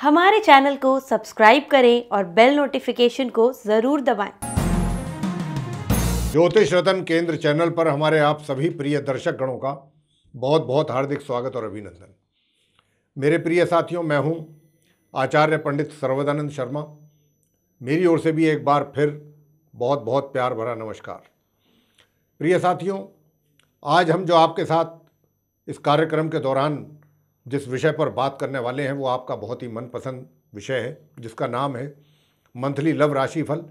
हमारे चैनल को सब्सक्राइब करें और बेल नोटिफिकेशन को जरूर दबाएं। ज्योतिष रतन केंद्र चैनल पर हमारे आप सभी प्रिय दर्शक गणों का बहुत बहुत हार्दिक स्वागत और अभिनंदन मेरे प्रिय साथियों मैं हूं आचार्य पंडित सर्वदानंद शर्मा मेरी ओर से भी एक बार फिर बहुत बहुत प्यार भरा नमस्कार प्रिय साथियों आज हम जो आपके साथ इस कार्यक्रम के दौरान जिस विषय पर बात करने वाले हैं वो आपका बहुत ही मनपसंद विषय है जिसका नाम है मंथली लव राशिफल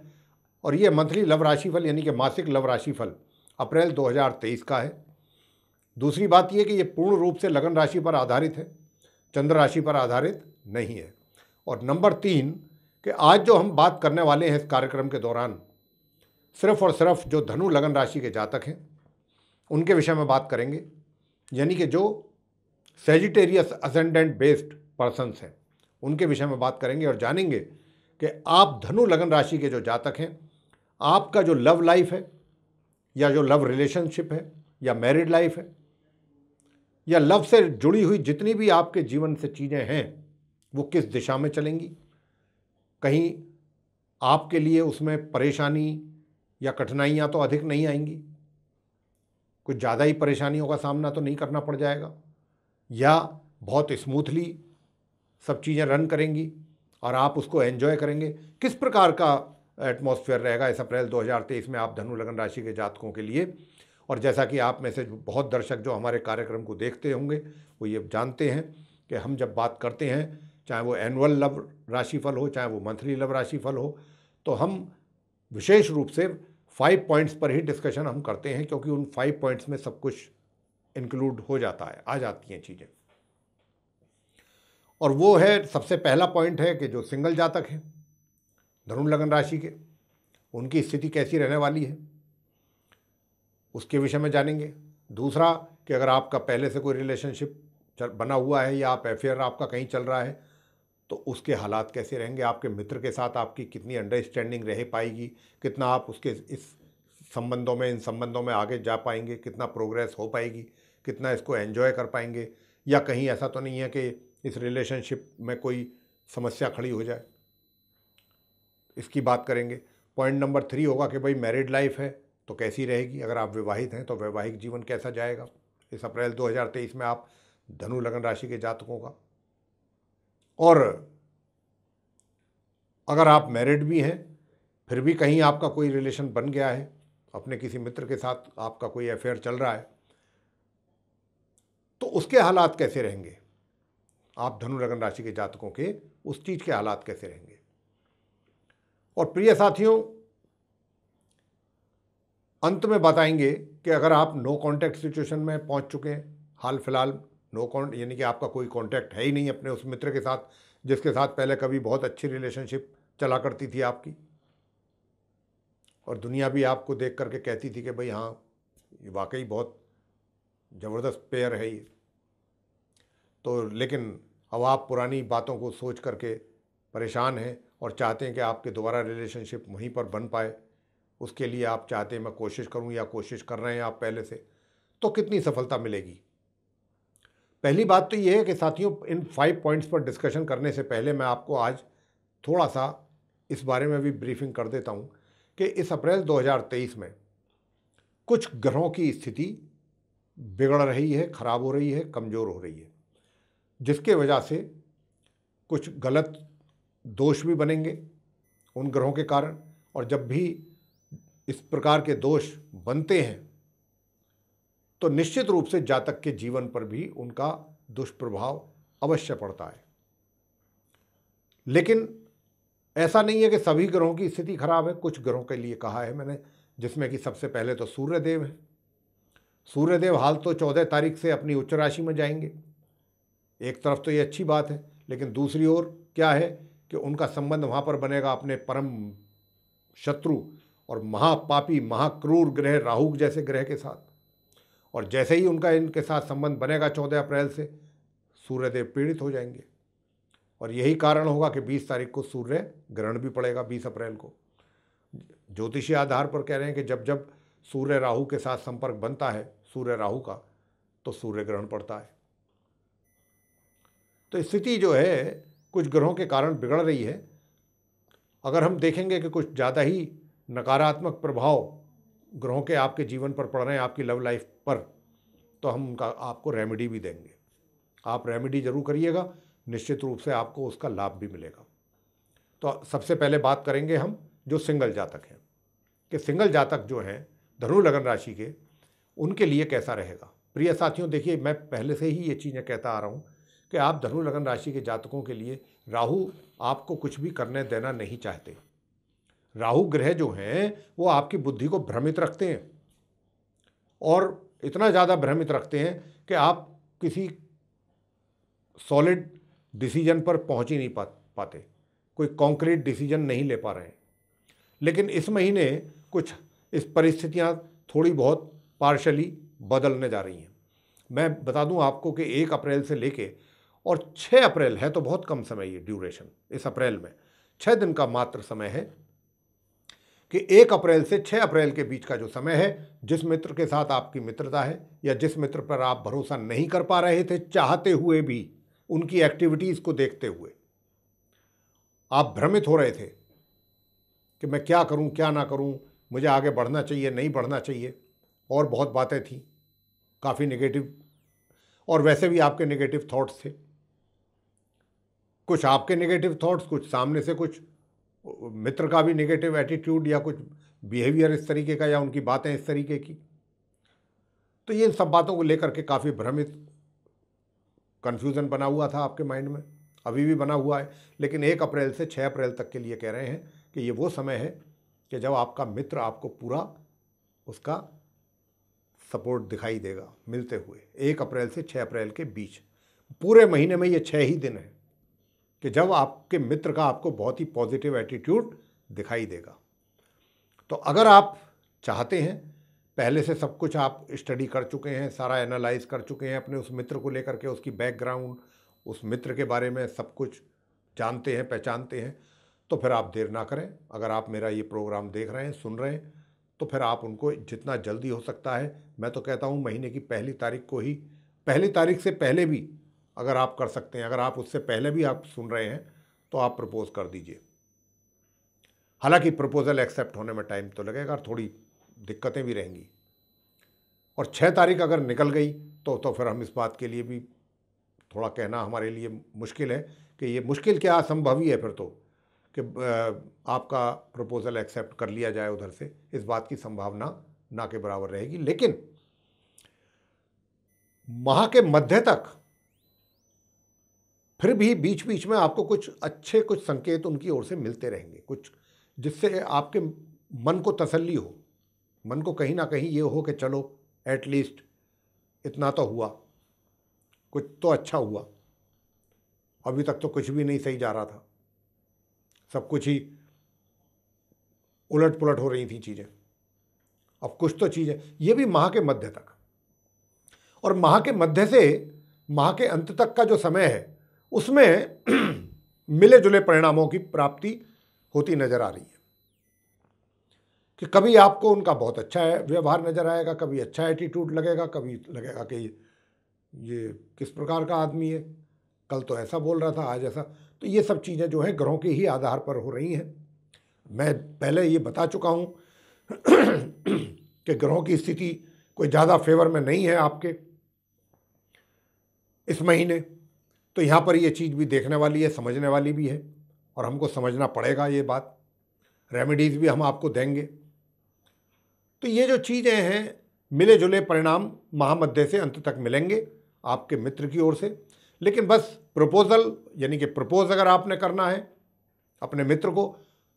और ये मंथली लव राशिफल यानी कि मासिक लव राशिफल अप्रैल 2023 का है दूसरी बात ये कि ये पूर्ण रूप से लगन राशि पर आधारित है चंद्र राशि पर आधारित नहीं है और नंबर तीन कि आज जो हम बात करने वाले हैं इस कार्यक्रम के दौरान सिर्फ और सिर्फ जो धनु लगन राशि के जातक हैं उनके विषय में बात करेंगे यानी कि जो सेजिटेरियस असेंडेंट बेस्ड पर्सनस हैं उनके विषय में बात करेंगे और जानेंगे कि आप धनु लगन राशि के जो जातक हैं आपका जो लव लाइफ है या जो लव रिलेशनशिप है या मैरिड लाइफ है या लव से जुड़ी हुई जितनी भी आपके जीवन से चीज़ें हैं वो किस दिशा में चलेंगी कहीं आपके लिए उसमें परेशानी या कठिनाइयाँ तो अधिक नहीं आएंगी कुछ ज़्यादा ही परेशानियों का सामना तो नहीं करना पड़ जाएगा या बहुत स्मूथली सब चीज़ें रन करेंगी और आप उसको एन्जॉय करेंगे किस प्रकार का एटमॉस्फेयर रहेगा इस अप्रैल 2023 में आप धनु लगन राशि के जातकों के लिए और जैसा कि आप में से बहुत दर्शक जो हमारे कार्यक्रम को देखते होंगे वो ये जानते हैं कि हम जब बात करते हैं चाहे वो एनुअल लव राशिफल हो चाहे वो मंथली लव राशिफल हो तो हम विशेष रूप से फाइव पॉइंट्स पर ही डिस्कशन हम करते हैं क्योंकि उन फाइव पॉइंट्स में सब कुछ इंक्लूड हो जाता है आ जाती हैं चीज़ें और वो है सबसे पहला पॉइंट है कि जो सिंगल जातक हैं धनु लगन राशि के उनकी स्थिति कैसी रहने वाली है उसके विषय में जानेंगे दूसरा कि अगर आपका पहले से कोई रिलेशनशिप बना हुआ है या आप अफेयर आपका कहीं चल रहा है तो उसके हालात कैसे रहेंगे आपके मित्र के साथ आपकी कितनी अंडरस्टैंडिंग रह पाएगी कितना आप उसके इस संबंधों में इन संबंधों में आगे जा पाएंगे कितना प्रोग्रेस हो पाएगी कितना इसको एन्जॉय कर पाएंगे या कहीं ऐसा तो नहीं है कि इस रिलेशनशिप में कोई समस्या खड़ी हो जाए इसकी बात करेंगे पॉइंट नंबर थ्री होगा कि भाई मैरिड लाइफ है तो कैसी रहेगी अगर आप विवाहित हैं तो वैवाहिक जीवन कैसा जाएगा इस अप्रैल 2023 में आप धनु लगन राशि के जातकों का और अगर आप मैरिड भी हैं फिर भी कहीं आपका कोई रिलेशन बन गया है अपने किसी मित्र के साथ आपका कोई अफेयर चल रहा है तो उसके हालात कैसे रहेंगे आप धनु लगन राशि के जातकों के उस चीज के हालात कैसे रहेंगे और प्रिय साथियों अंत में बताएंगे कि अगर आप नो कांटेक्ट सिचुएशन में पहुंच चुके हैं हाल फिलहाल नो कॉन्ट यानी कि आपका कोई कांटेक्ट है ही नहीं अपने उस मित्र के साथ जिसके साथ पहले कभी बहुत अच्छी रिलेशनशिप चला करती थी आपकी और दुनिया भी आपको देख करके कहती थी कि भाई हाँ वाकई बहुत ज़बरदस्त पेयर है ये तो लेकिन अब आप पुरानी बातों को सोच करके परेशान हैं और चाहते हैं कि आपके दोबारा रिलेशनशिप वहीं पर बन पाए उसके लिए आप चाहते हैं मैं कोशिश करूं या कोशिश कर रहे हैं आप पहले से तो कितनी सफलता मिलेगी पहली बात तो ये है कि साथियों इन फाइव पॉइंट्स पर डिस्कशन करने से पहले मैं आपको आज थोड़ा सा इस बारे में भी ब्रीफिंग कर देता हूँ कि इस अप्रैल 2023 में कुछ ग्रहों की स्थिति बिगड़ रही है ख़राब हो रही है कमज़ोर हो रही है जिसके वजह से कुछ गलत दोष भी बनेंगे उन ग्रहों के कारण और जब भी इस प्रकार के दोष बनते हैं तो निश्चित रूप से जातक के जीवन पर भी उनका दुष्प्रभाव अवश्य पड़ता है लेकिन ऐसा नहीं है कि सभी ग्रहों की स्थिति खराब है कुछ ग्रहों के लिए कहा है मैंने जिसमें कि सबसे पहले तो सूर्यदेव है सूर्यदेव हाल तो चौदह तारीख से अपनी उच्च राशि में जाएंगे एक तरफ तो ये अच्छी बात है लेकिन दूसरी ओर क्या है कि उनका संबंध वहाँ पर बनेगा अपने परम शत्रु और महापापी महाक्रूर ग्रह राहु जैसे ग्रह के साथ और जैसे ही उनका इनके साथ संबंध बनेगा चौदह अप्रैल से सूर्यदेव पीड़ित हो जाएंगे और यही कारण होगा कि बीस तारीख को सूर्य ग्रहण भी पड़ेगा बीस अप्रैल को ज्योतिषी आधार पर कह रहे हैं कि जब जब सूर्य राहु के साथ संपर्क बनता है सूर्य राहु का तो सूर्य ग्रहण पड़ता है तो स्थिति जो है कुछ ग्रहों के कारण बिगड़ रही है अगर हम देखेंगे कि कुछ ज़्यादा ही नकारात्मक प्रभाव ग्रहों के आपके जीवन पर पड़ रहे हैं आपकी लव लाइफ पर तो हम उनका आपको रेमेडी भी देंगे आप रेमेडी ज़रूर करिएगा निश्चित रूप से आपको उसका लाभ भी मिलेगा तो सबसे पहले बात करेंगे हम जो सिंगल जातक हैं कि सिंगल जातक जो हैं धनु लगन राशि के उनके लिए कैसा रहेगा प्रिय साथियों देखिए मैं पहले से ही ये चीज़ें कहता आ रहा हूँ कि आप धनु लगन राशि के जातकों के लिए राहु आपको कुछ भी करने देना नहीं चाहते राहु ग्रह जो हैं वो आपकी बुद्धि को भ्रमित रखते हैं और इतना ज़्यादा भ्रमित रखते हैं कि आप किसी सॉलिड डिसीजन पर पहुँच ही नहीं पा पाते कोई कॉन्क्रीट डिसीजन नहीं ले पा रहे हैं लेकिन इस महीने कुछ इस परिस्थितियाँ थोड़ी बहुत पार्शली बदलने जा रही हैं मैं बता दूं आपको कि एक अप्रैल से लेके और छः अप्रैल है तो बहुत कम समय ये ड्यूरेशन इस अप्रैल में छः दिन का मात्र समय है कि एक अप्रैल से छः अप्रैल के बीच का जो समय है जिस मित्र के साथ आपकी मित्रता है या जिस मित्र पर आप भरोसा नहीं कर पा रहे थे चाहते हुए भी उनकी एक्टिविटीज़ को देखते हुए आप भ्रमित हो रहे थे कि मैं क्या करूं क्या ना करूं मुझे आगे बढ़ना चाहिए नहीं बढ़ना चाहिए और बहुत बातें थी काफ़ी नेगेटिव और वैसे भी आपके नेगेटिव थॉट्स थे कुछ आपके नेगेटिव थॉट्स कुछ सामने से कुछ मित्र का भी नेगेटिव एटीट्यूड या कुछ बिहेवियर इस तरीके का या उनकी बातें इस तरीके की तो ये इन सब बातों को लेकर के काफ़ी भ्रमित कन्फ्यूज़न बना हुआ था आपके माइंड में अभी भी बना हुआ है लेकिन एक अप्रैल से छः अप्रैल तक के लिए कह रहे हैं कि ये वो समय है कि जब आपका मित्र आपको पूरा उसका सपोर्ट दिखाई देगा मिलते हुए एक अप्रैल से छः अप्रैल के बीच पूरे महीने में ये छः ही दिन है कि जब आपके मित्र का आपको बहुत ही पॉजिटिव एटीट्यूड दिखाई देगा तो अगर आप चाहते हैं पहले से सब कुछ आप स्टडी कर चुके हैं सारा एनालाइज कर चुके हैं अपने उस मित्र को लेकर के उसकी बैकग्राउंड उस मित्र के बारे में सब कुछ जानते हैं पहचानते हैं तो फिर आप देर ना करें अगर आप मेरा ये प्रोग्राम देख रहे हैं सुन रहे हैं तो फिर आप उनको जितना जल्दी हो सकता है मैं तो कहता हूँ महीने की पहली तारीख को ही पहली तारीख से पहले भी अगर आप कर सकते हैं अगर आप उससे पहले भी आप सुन रहे हैं तो आप प्रपोज़ कर दीजिए हालांकि प्रपोज़ल एक्सेप्ट होने में टाइम तो लगेगा और थोड़ी दिक्कतें भी रहेंगी और छः तारीख अगर निकल गई तो तो फिर हम इस बात के लिए भी थोड़ा कहना हमारे लिए मुश्किल है कि ये मुश्किल क्या असंभव ही है फिर तो कि आपका प्रपोज़ल एक्सेप्ट कर लिया जाए उधर से इस बात की संभावना ना के बराबर रहेगी लेकिन माह के मध्य तक फिर भी बीच बीच में आपको कुछ अच्छे कुछ संकेत उनकी ओर से मिलते रहेंगे कुछ जिससे आपके मन को तसल्ली हो मन को कहीं ना कहीं ये हो कि चलो एटलीस्ट इतना तो हुआ कुछ तो अच्छा हुआ अभी तक तो कुछ भी नहीं सही जा रहा था सब कुछ ही उलट पुलट हो रही थी चीज़ें अब कुछ तो चीज़ें ये भी माह के मध्य तक और माह के मध्य से माह के अंत तक का जो समय है उसमें मिले जुले परिणामों की प्राप्ति होती नज़र आ रही है कि कभी आपको उनका बहुत अच्छा है व्यवहार नज़र आएगा कभी अच्छा एटीट्यूड लगेगा कभी लगेगा कि ये किस प्रकार का आदमी है कल तो ऐसा बोल रहा था आज ऐसा तो ये सब चीज़ें जो हैं ग्रहों के ही आधार पर हो रही हैं मैं पहले ये बता चुका हूँ कि ग्रहों की स्थिति कोई ज़्यादा फेवर में नहीं है आपके इस महीने तो यहाँ पर ये चीज़ भी देखने वाली है समझने वाली भी है और हमको समझना पड़ेगा ये बात रेमेडीज़ भी हम आपको देंगे तो ये जो चीज़ें हैं मिले जुले परिणाम महामध्य से अंत तक मिलेंगे आपके मित्र की ओर से लेकिन बस प्रपोज़ल यानी कि प्रपोज़ अगर आपने करना है अपने मित्र को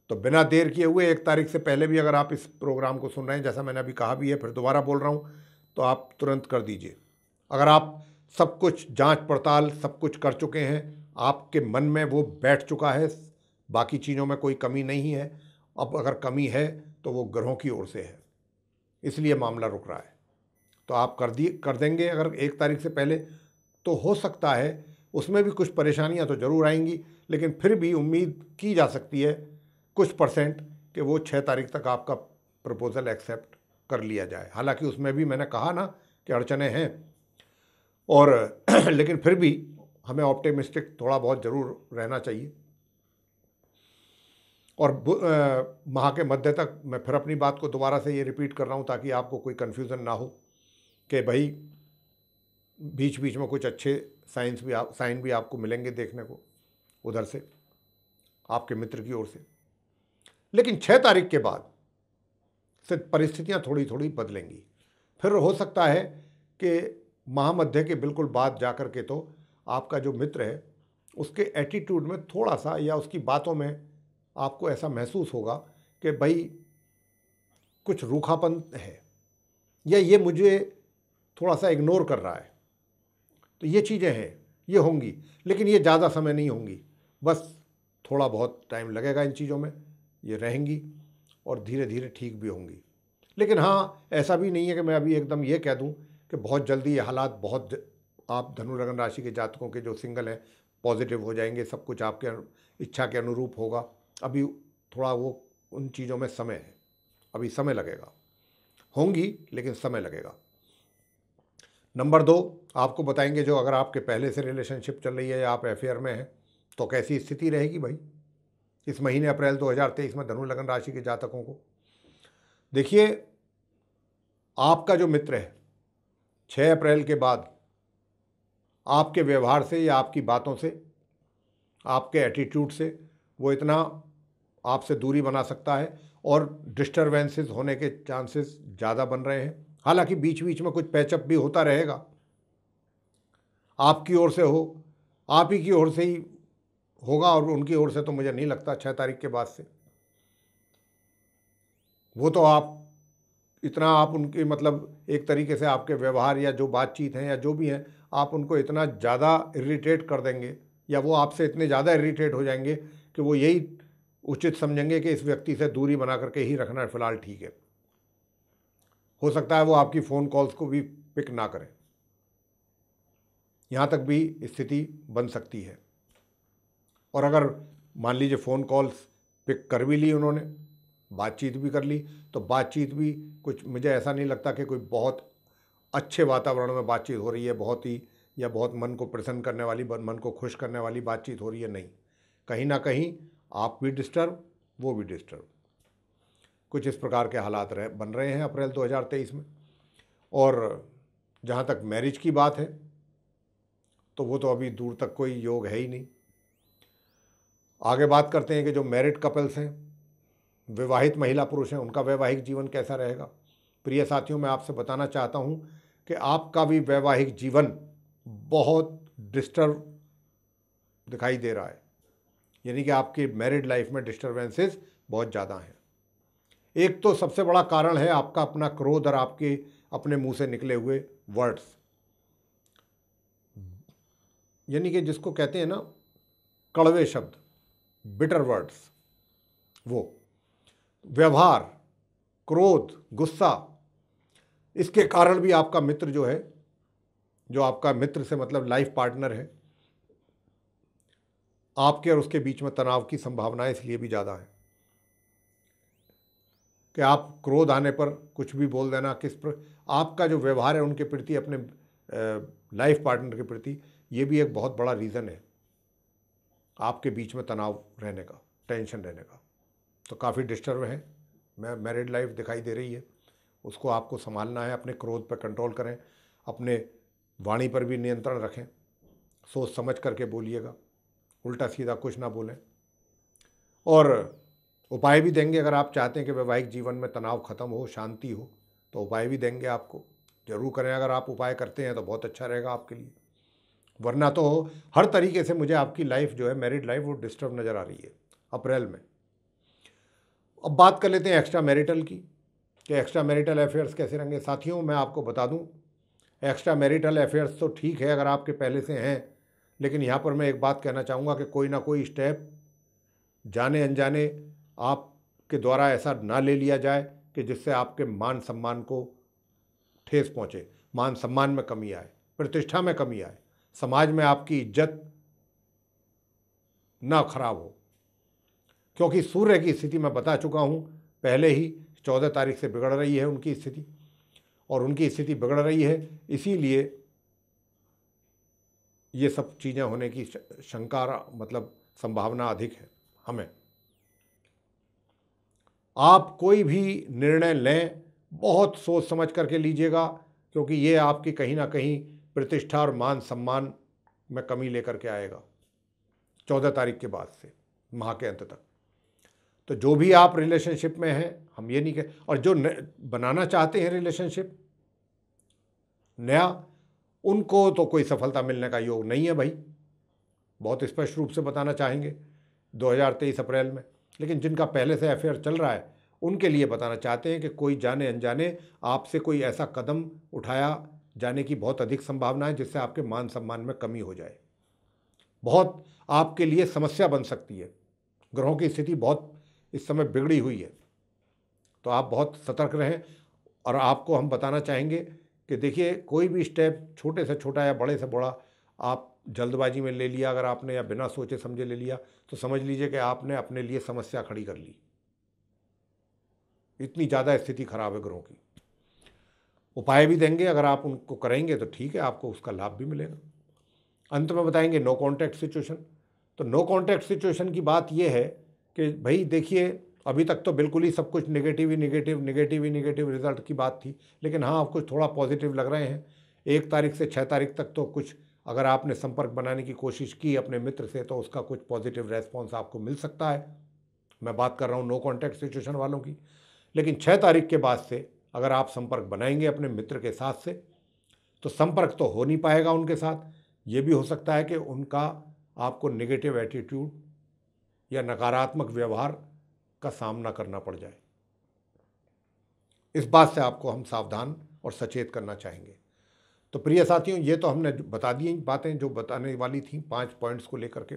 तो बिना देर किए हुए एक तारीख से पहले भी अगर आप इस प्रोग्राम को सुन रहे हैं जैसा मैंने अभी कहा भी है फिर दोबारा बोल रहा हूँ तो आप तुरंत कर दीजिए अगर आप सब कुछ जांच पड़ताल सब कुछ कर चुके हैं आपके मन में वो बैठ चुका है बाकी चीज़ों में कोई कमी नहीं है अब अगर कमी है तो वो ग्रहों की ओर से है इसलिए मामला रुक रहा है तो आप कर दिए कर देंगे अगर एक तारीख से पहले तो हो सकता है उसमें भी कुछ परेशानियां तो ज़रूर आएंगी लेकिन फिर भी उम्मीद की जा सकती है कुछ परसेंट कि वो छः तारीख तक आपका प्रपोज़ल एक्सेप्ट कर लिया जाए हालांकि उसमें भी मैंने कहा ना कि अड़चने हैं और लेकिन फिर भी हमें ऑप्टिमिस्टिक थोड़ा बहुत ज़रूर रहना चाहिए और माह के मध्य तक मैं फिर अपनी बात को दोबारा से ये रिपीट कर रहा हूँ ताकि आपको कोई कन्फ्यूज़न ना हो कि भाई बीच बीच में कुछ अच्छे साइंस भी आप साइन भी आपको मिलेंगे देखने को उधर से आपके मित्र की ओर से लेकिन छः तारीख के बाद से परिस्थितियाँ थोड़ी थोड़ी बदलेंगी फिर हो सकता है कि महामध्य के बिल्कुल बाद जा कर के तो आपका जो मित्र है उसके एटीट्यूड में थोड़ा सा या उसकी बातों में आपको ऐसा महसूस होगा कि भाई कुछ रूखापन है या ये मुझे थोड़ा सा इग्नोर कर रहा है तो ये चीज़ें हैं ये होंगी लेकिन ये ज़्यादा समय नहीं होंगी बस थोड़ा बहुत टाइम लगेगा इन चीज़ों में ये रहेंगी और धीरे धीरे ठीक भी होंगी लेकिन हाँ ऐसा भी नहीं है कि मैं अभी एकदम ये कह दूँ कि बहुत जल्दी ये हालात बहुत आप धनु लगन राशि के जातकों के जो सिंगल हैं पॉजिटिव हो जाएंगे सब कुछ आपके इच्छा के अनुरूप होगा अभी थोड़ा वो उन चीज़ों में समय है अभी समय लगेगा होंगी लेकिन समय लगेगा नंबर दो आपको बताएंगे जो अगर आपके पहले से रिलेशनशिप चल रही है या आप अफेयर में हैं तो कैसी स्थिति रहेगी भाई इस महीने अप्रैल 2023 में धनु लगन राशि के जातकों को देखिए आपका जो मित्र है 6 अप्रैल के बाद आपके व्यवहार से या आपकी बातों से आपके एटीट्यूड से वो इतना आपसे दूरी बना सकता है और डिस्टर्बेंसेस होने के चांसेस ज़्यादा बन रहे हैं हालांकि बीच बीच में कुछ पैचअप भी होता रहेगा आपकी ओर से हो आप ही की ओर से ही होगा और उनकी ओर से तो मुझे नहीं लगता छः तारीख के बाद से वो तो आप इतना आप उनके मतलब एक तरीके से आपके व्यवहार या जो बातचीत हैं या जो भी हैं आप उनको इतना ज़्यादा इरीटेट कर देंगे या वो आपसे इतने ज़्यादा इरीटेट हो जाएंगे कि वो यही उचित समझेंगे कि इस व्यक्ति से दूरी बना करके ही रखना फ़िलहाल ठीक है हो सकता है वो आपकी फ़ोन कॉल्स को भी पिक ना करें यहाँ तक भी स्थिति बन सकती है और अगर मान लीजिए फ़ोन कॉल्स पिक कर भी ली उन्होंने बातचीत भी कर ली तो बातचीत भी कुछ मुझे ऐसा नहीं लगता कि कोई बहुत अच्छे वातावरण में बातचीत हो रही है बहुत ही या बहुत मन को प्रसन्न करने वाली मन को खुश करने वाली बातचीत हो रही है नहीं कहीं ना कहीं आप भी डिस्टर्ब वो भी डिस्टर्ब कुछ इस प्रकार के हालात रह बन रहे हैं अप्रैल 2023 में और जहाँ तक मैरिज की बात है तो वो तो अभी दूर तक कोई योग है ही नहीं आगे बात करते हैं कि जो मैरिड कपल्स हैं विवाहित महिला पुरुष हैं उनका वैवाहिक जीवन कैसा रहेगा प्रिय साथियों मैं आपसे बताना चाहता हूँ कि आपका भी वैवाहिक जीवन बहुत डिस्टर्ब दिखाई दे रहा है यानी कि आपकी मैरिड लाइफ में डिस्टर्बेंसेस बहुत ज़्यादा हैं एक तो सबसे बड़ा कारण है आपका अपना क्रोध और आपके अपने मुंह से निकले हुए वर्ड्स यानी कि जिसको कहते हैं ना कड़वे शब्द बिटर वर्ड्स वो व्यवहार क्रोध गुस्सा इसके कारण भी आपका मित्र जो है जो आपका मित्र से मतलब लाइफ पार्टनर है आपके और उसके बीच में तनाव की संभावनाएं इसलिए भी ज़्यादा है कि आप क्रोध आने पर कुछ भी बोल देना किस पर आपका जो व्यवहार है उनके प्रति अपने लाइफ पार्टनर के प्रति ये भी एक बहुत बड़ा रीज़न है आपके बीच में तनाव रहने का टेंशन रहने का तो काफ़ी डिस्टर्ब है मैं मैरिड लाइफ दिखाई दे रही है उसको आपको संभालना है अपने क्रोध पर कंट्रोल करें अपने वाणी पर भी नियंत्रण रखें सोच समझ करके बोलिएगा उल्टा सीधा कुछ ना बोलें और उपाय भी देंगे अगर आप चाहते हैं कि वैवाहिक जीवन में तनाव ख़त्म हो शांति हो तो उपाय भी देंगे आपको ज़रूर करें अगर आप उपाय करते हैं तो बहुत अच्छा रहेगा आपके लिए वरना तो हर तरीके से मुझे आपकी लाइफ जो है मैरिड लाइफ वो डिस्टर्ब नज़र आ रही है अप्रैल में अब बात कर लेते हैं एक्स्ट्रा मैरिटल की कि एक्स्ट्रा मैरिटल अफेयर्स कैसे रहेंगे साथियों मैं आपको बता दूं एक्स्ट्रा मैरिटल अफेयर्स तो ठीक है अगर आपके पहले से हैं लेकिन यहाँ पर मैं एक बात कहना चाहूँगा कि कोई ना कोई स्टेप जाने अनजाने आपके द्वारा ऐसा ना ले लिया जाए कि जिससे आपके मान सम्मान को ठेस पहुँचे मान सम्मान में कमी आए प्रतिष्ठा में कमी आए समाज में आपकी इज्जत ना खराब हो क्योंकि सूर्य की स्थिति मैं बता चुका हूँ पहले ही चौदह तारीख से बिगड़ रही है उनकी स्थिति और उनकी स्थिति बिगड़ रही है इसीलिए ये सब चीज़ें होने की शंका मतलब संभावना अधिक है हमें आप कोई भी निर्णय लें बहुत सोच समझ करके लीजिएगा क्योंकि ये आपकी कहीं ना कहीं प्रतिष्ठा और मान सम्मान में कमी लेकर के आएगा चौदह तारीख के बाद से माह के अंत तक तो जो भी आप रिलेशनशिप में हैं हम ये नहीं कह और जो न, बनाना चाहते हैं रिलेशनशिप नया उनको तो कोई सफलता मिलने का योग नहीं है भाई बहुत स्पष्ट रूप से बताना चाहेंगे 2023 अप्रैल में लेकिन जिनका पहले से अफेयर चल रहा है उनके लिए बताना चाहते हैं कि कोई जाने अनजाने आपसे कोई ऐसा कदम उठाया जाने की बहुत अधिक संभावना है जिससे आपके मान सम्मान में कमी हो जाए बहुत आपके लिए समस्या बन सकती है ग्रहों की स्थिति बहुत इस समय बिगड़ी हुई है तो आप बहुत सतर्क रहें और आपको हम बताना चाहेंगे कि देखिए कोई भी स्टेप छोटे से छोटा या बड़े से बड़ा आप जल्दबाजी में ले लिया अगर आपने या बिना सोचे समझे ले लिया तो समझ लीजिए कि आपने अपने लिए समस्या खड़ी कर ली इतनी ज़्यादा स्थिति खराब है ग्रहों की उपाय भी देंगे अगर आप उनको करेंगे तो ठीक है आपको उसका लाभ भी मिलेगा अंत में बताएंगे नो कॉन्टैक्ट सिचुएशन तो नो कॉन्टैक्ट सिचुएशन की बात यह है कि भाई देखिए अभी तक तो बिल्कुल ही सब कुछ निगेटिव ही निगेटिव निगेटिव ही निगेटिव रिजल्ट की बात थी लेकिन हाँ आप कुछ थोड़ा पॉजिटिव लग रहे हैं एक तारीख से छः तारीख तक तो कुछ अगर आपने संपर्क बनाने की कोशिश की अपने मित्र से तो उसका कुछ पॉजिटिव रेस्पॉन्स आपको मिल सकता है मैं बात कर रहा हूँ नो कॉन्टैक्ट सिचुएशन वालों की लेकिन छः तारीख के बाद से अगर आप संपर्क बनाएंगे अपने मित्र के साथ से तो संपर्क तो हो नहीं पाएगा उनके साथ ये भी हो सकता है कि उनका आपको नेगेटिव एटीट्यूड या नकारात्मक व्यवहार का सामना करना पड़ जाए इस बात से आपको हम सावधान और सचेत करना चाहेंगे तो प्रिय साथियों ये तो हमने बता दी बातें जो बताने वाली थी पाँच पॉइंट्स को लेकर के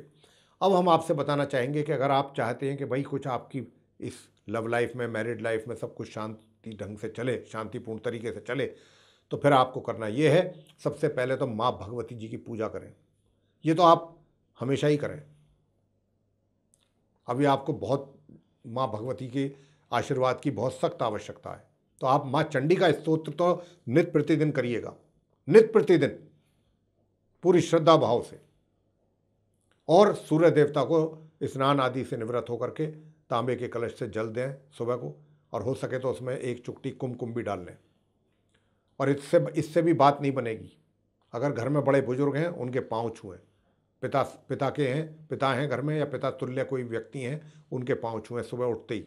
अब हम आपसे बताना चाहेंगे कि अगर आप चाहते हैं कि भाई कुछ आपकी इस लव लाइफ में मैरिड लाइफ में सब कुछ शांति ढंग से चले शांतिपूर्ण तरीके से चले तो फिर आपको करना ये है सबसे पहले तो माँ भगवती जी की पूजा करें ये तो आप हमेशा ही करें अभी आपको बहुत माँ भगवती के आशीर्वाद की बहुत सख्त आवश्यकता है तो आप माँ चंडी का स्त्रोत्र तो नित्य प्रतिदिन करिएगा नित प्रतिदिन पूरी श्रद्धा भाव से और सूर्य देवता को स्नान आदि से निवृत्त होकर के तांबे के कलश से जल दें सुबह को और हो सके तो उसमें एक चुकटी कुमकुम भी डाल लें और इससे इससे भी बात नहीं बनेगी अगर घर में बड़े बुजुर्ग हैं उनके पाँव छुएं पिता पिता के हैं पिता हैं घर में या पिता तुल्य कोई व्यक्ति हैं उनके पाँव छुएं सुबह उठते ही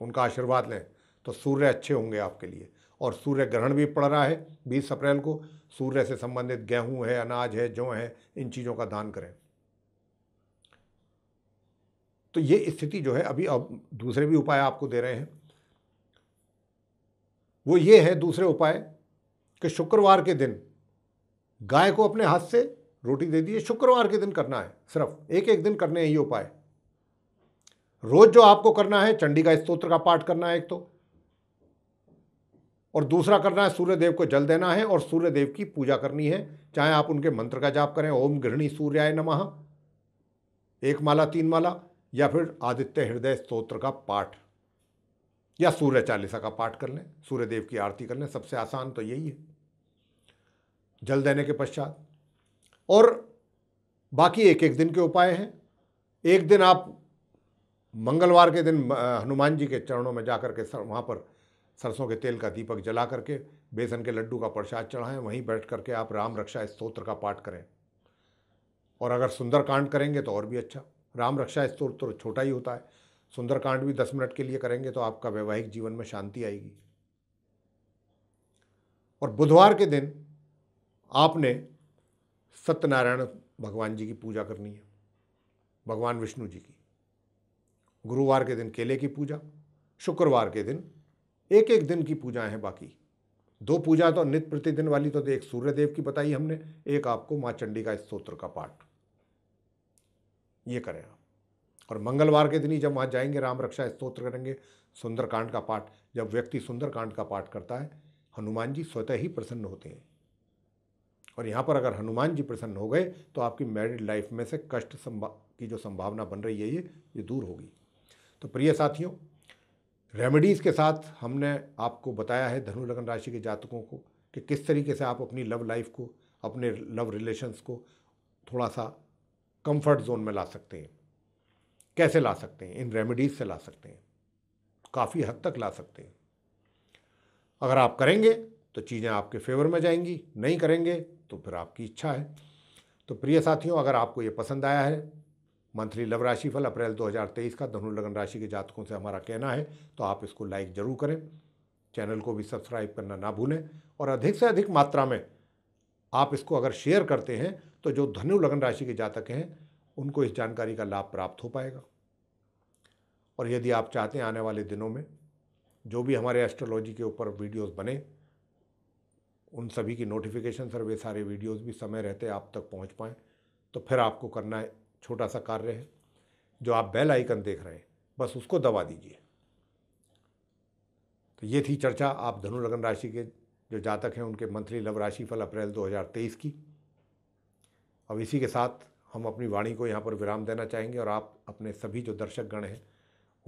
उनका आशीर्वाद लें तो सूर्य अच्छे होंगे आपके लिए और सूर्य ग्रहण भी पड़ रहा है बीस अप्रैल को सूर्य से संबंधित गेहूं है अनाज है जौ है इन चीज़ों का दान करें तो ये स्थिति जो है अभी अब दूसरे भी उपाय आपको दे रहे हैं वो ये है दूसरे उपाय कि शुक्रवार के दिन गाय को अपने हाथ से रोटी दे दिए शुक्रवार के दिन करना है सिर्फ एक एक दिन करने हैं ये उपाय रोज जो आपको करना है चंडी का स्त्रोत्र का पाठ करना है एक तो और दूसरा करना है सूर्य देव को जल देना है और सूर्य देव की पूजा करनी है चाहे आप उनके मंत्र का जाप करें ओम गृहणी सूर्याय नमः एक माला तीन माला या फिर आदित्य हृदय स्त्रोत्र का पाठ या सूर्य चालीसा का पाठ कर लें सूर्य देव की आरती कर लें सबसे आसान तो यही है जल देने के पश्चात और बाकी एक एक दिन के उपाय हैं एक दिन आप मंगलवार के दिन हनुमान जी के चरणों में जाकर के वहाँ पर सरसों के तेल का दीपक जला करके बेसन के लड्डू का प्रसाद चढ़ाएं वहीं बैठ करके आप राम रक्षा स्त्रोत्र का पाठ करें और अगर सुंदरकांड करेंगे तो और भी अच्छा राम रक्षा स्त्रोत्र तो छोटा ही होता है सुंदरकांड भी दस मिनट के लिए करेंगे तो आपका वैवाहिक जीवन में शांति आएगी और बुधवार के दिन आपने सत्यनारायण भगवान जी की पूजा करनी है भगवान विष्णु जी की गुरुवार के दिन केले की पूजा शुक्रवार के दिन एक एक दिन की पूजाएं हैं बाकी दो पूजा तो नित्य प्रतिदिन वाली तो एक सूर्यदेव की बताई हमने एक आपको माँ चंडी का स्त्रोत्र का पाठ ये करें आप और मंगलवार के दिन ही जब वहाँ जाएंगे राम रक्षा स्त्रोत्र करेंगे सुंदरकांड का पाठ जब व्यक्ति सुंदरकांड का पाठ करता है हनुमान जी स्वतः ही प्रसन्न होते हैं और यहाँ पर अगर हनुमान जी प्रसन्न हो गए तो आपकी मैरिड लाइफ में से कष्ट संभा की जो संभावना बन रही है ये ये दूर होगी तो प्रिय साथियों रेमेडीज़ के साथ हमने आपको बताया है धनु लग्न राशि के जातकों को कि किस तरीके से आप अपनी लव लाइफ को अपने लव रिलेशंस को थोड़ा सा कंफर्ट जोन में ला सकते हैं कैसे ला सकते हैं इन रेमेडीज़ से ला सकते हैं काफ़ी हद तक ला सकते हैं अगर आप करेंगे तो चीज़ें आपके फेवर में जाएंगी नहीं करेंगे तो फिर आपकी इच्छा है तो प्रिय साथियों अगर आपको ये पसंद आया है मंथली लव राशिफल अप्रैल 2023 का धनु लगन राशि के जातकों से हमारा कहना है तो आप इसको लाइक ज़रूर करें चैनल को भी सब्सक्राइब करना ना भूलें और अधिक से अधिक मात्रा में आप इसको अगर शेयर करते हैं तो जो धनु लगन राशि के जातक हैं उनको इस जानकारी का लाभ प्राप्त हो पाएगा और यदि आप चाहते हैं आने वाले दिनों में जो भी हमारे एस्ट्रोलॉजी के ऊपर वीडियोस बने उन सभी की नोटिफिकेशन सर वे सारे वीडियोस भी समय रहते आप तक पहुंच पाएँ तो फिर आपको करना है छोटा सा कार्य है जो आप बेल आइकन देख रहे हैं बस उसको दबा दीजिए तो ये थी चर्चा आप धनु लगन राशि के जो जातक हैं उनके मंथली लव राशि फल अप्रैल 2023 की अब इसी के साथ हम अपनी वाणी को यहाँ पर विराम देना चाहेंगे और आप अपने सभी जो दर्शक गण हैं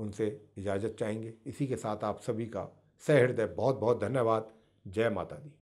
उनसे इजाज़त चाहेंगे इसी के साथ आप सभी का सहृदय बहुत बहुत धन्यवाद जय माता दी